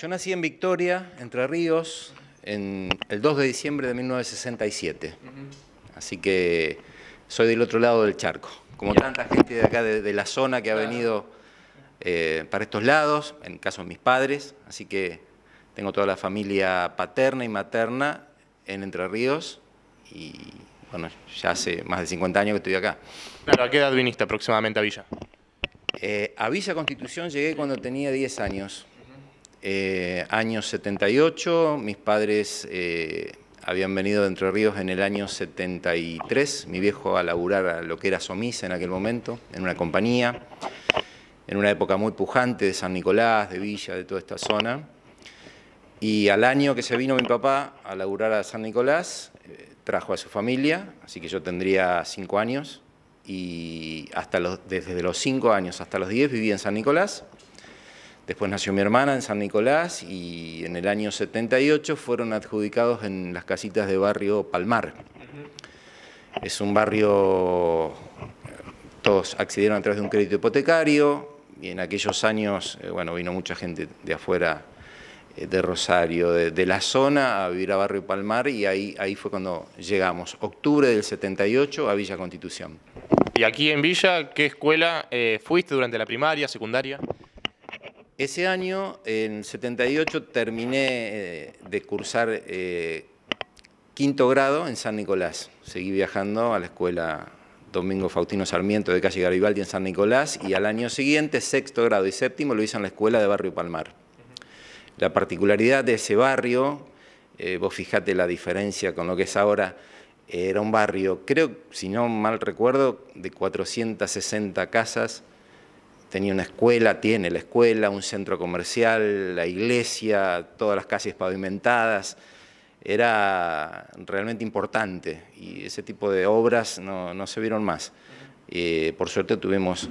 Yo nací en Victoria, Entre Ríos, en el 2 de diciembre de 1967. Así que soy del otro lado del charco, como tanta gente de acá, de, la zona que ha venido eh, para estos lados, en el caso de mis padres, así que tengo toda la familia paterna y materna en Entre Ríos y bueno, ya hace más de 50 años que estoy acá. Claro, ¿a qué edad viniste aproximadamente a Villa? Eh, a Villa Constitución llegué cuando tenía 10 años. Eh, año 78, mis padres eh, habían venido de Entre Ríos en el año 73, mi viejo a laburar a lo que era Somisa en aquel momento, en una compañía, en una época muy pujante de San Nicolás, de Villa, de toda esta zona. Y al año que se vino mi papá a laburar a San Nicolás, eh, trajo a su familia, así que yo tendría cinco años, y hasta los, desde los cinco años hasta los diez viví en San Nicolás, Después nació mi hermana en San Nicolás y en el año 78 fueron adjudicados en las casitas de barrio Palmar. Es un barrio, todos accedieron a través de un crédito hipotecario y en aquellos años, eh, bueno, vino mucha gente de afuera eh, de Rosario, de, la zona, a vivir a Barrio Palmar y ahí, ahí fue cuando llegamos, octubre del 78 a Villa Constitución. ¿Y aquí en Villa qué escuela eh, fuiste durante la primaria, secundaria? Ese año, en 78, terminé eh, de cursar eh, quinto grado en San Nicolás. Seguí viajando a la escuela Domingo Faustino Sarmiento de calle Garibaldi en San Nicolás y al año siguiente, sexto grado y séptimo, lo hice en la escuela de Barrio Palmar. La particularidad de ese barrio, eh, vos fijate la diferencia con lo que es ahora, era un barrio, creo, si no mal recuerdo, de 460 casas, tenía una escuela, tiene la escuela, un centro comercial, la iglesia, todas las calles pavimentadas. Era realmente importante y ese tipo de obras no, se vieron más. Eh, por suerte tuvimos,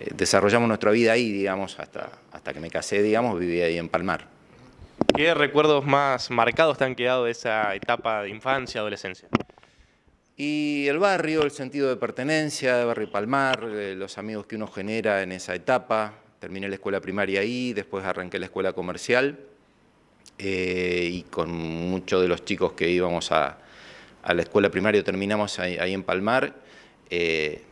eh, desarrollamos nuestra vida ahí, digamos, hasta, hasta que me casé, digamos, viví ahí en Palmar. ¿Qué recuerdos más marcados te han quedado de esa etapa de infancia, adolescencia? Y el barrio, el sentido de pertenencia, de Barrio Palmar, eh, los amigos que uno genera en esa etapa. Terminé la escuela primaria ahí, después arranqué la escuela comercial eh, y con muchos de los chicos que íbamos a, la escuela primaria terminamos ahí, en Palmar. Eh,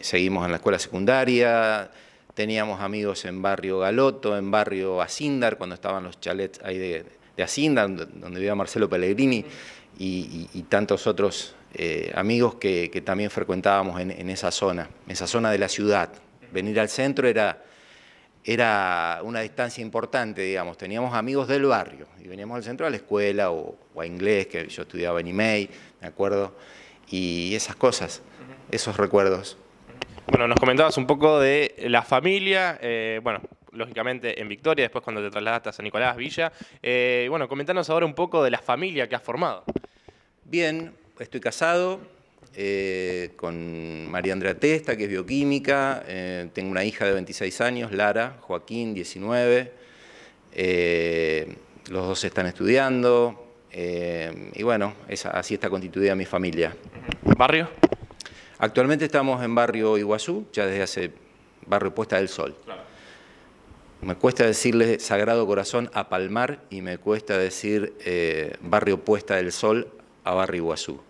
seguimos en la escuela secundaria, teníamos amigos en barrio Galoto, en barrio Asindar, cuando estaban los chalets ahí de, de donde vivía Marcelo Pellegrini y, tantos otros eh, amigos que, también frecuentábamos en, esa zona, en esa zona de la ciudad. Venir al centro era, era una distancia importante, digamos. Teníamos amigos del barrio y veníamos al centro a la escuela o, a inglés, que yo estudiaba en IMEI, e ¿de acuerdo? Y esas cosas, esos recuerdos. Bueno, nos comentabas un poco de la familia, eh, bueno, lógicamente en Victoria, después cuando te trasladaste a San Nicolás Villa. Eh, bueno, comentanos ahora un poco de la familia que has formado. Bien, estoy casado eh, con María Andrea Testa, que es bioquímica, eh, tengo una hija de 26 años, Lara, Joaquín, 19, eh, los dos están estudiando, y bueno, así está constituida mi familia. ¿Barrio? Actualmente estamos en Barrio Iguazú, ya desde hace Barrio Puesta del Sol. Me cuesta decirle Sagrado Corazón a Palmar y me cuesta decir Barrio Puesta del Sol a Barrio Iguazú,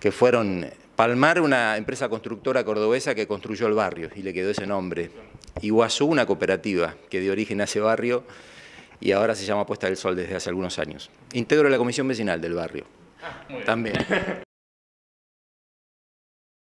que fueron Palmar, una empresa constructora cordobesa que construyó el barrio y le quedó ese nombre, Iguazú, una cooperativa que dio origen a ese barrio y ahora se llama Puesta del Sol desde hace algunos años. Integro la comisión vecinal del barrio. Ah, También.